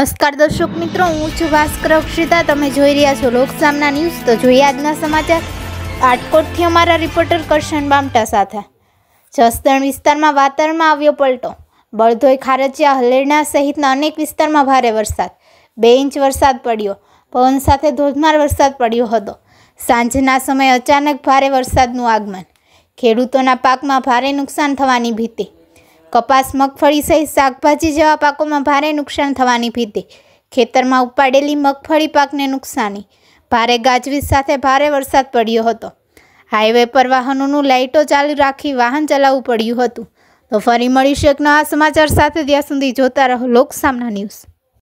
નમસ્કાર દર્શક મિત્રો હું છું ભાસ્કર અક્ષિતા તમે જોઈ રહ્યા છો લોકસામના ન્યૂઝ તો જોઈએ આજના સમાચાર આટકોટથી અમારા રિપોર્ટર કરશન બામટા સાથે જસદણ વિસ્તારમાં વાતાવરણમાં આવ્યો પલટો બળધોઈ ખારચિયા હલેરના સહિતના અનેક વિસ્તારમાં ભારે વરસાદ બે ઇંચ વરસાદ પડ્યો પવન સાથે ધોધમાર વરસાદ પડ્યો હતો સાંજના સમયે અચાનક ભારે વરસાદનું આગમન ખેડૂતોના પાકમાં ભારે નુકસાન થવાની ભીતિ કપાસ મગફળી સહિત શાકભાજી જેવા પાકોમાં ભારે નુકસાન થવાની ભીતિ ખેતરમાં ઉપાડેલી મગફળી પાકને નુકસાની ભારે ગાજવીજ સાથે ભારે વરસાદ પડ્યો હતો હાઈવે પર વાહનોનું લાઇટો ચાલુ રાખી વાહન ચલાવવું પડ્યું હતું તો ફરી મળીશું એક નવા સમાચાર સાથે ત્યાં સુધી જોતા રહો લોક સામના ન્યૂઝ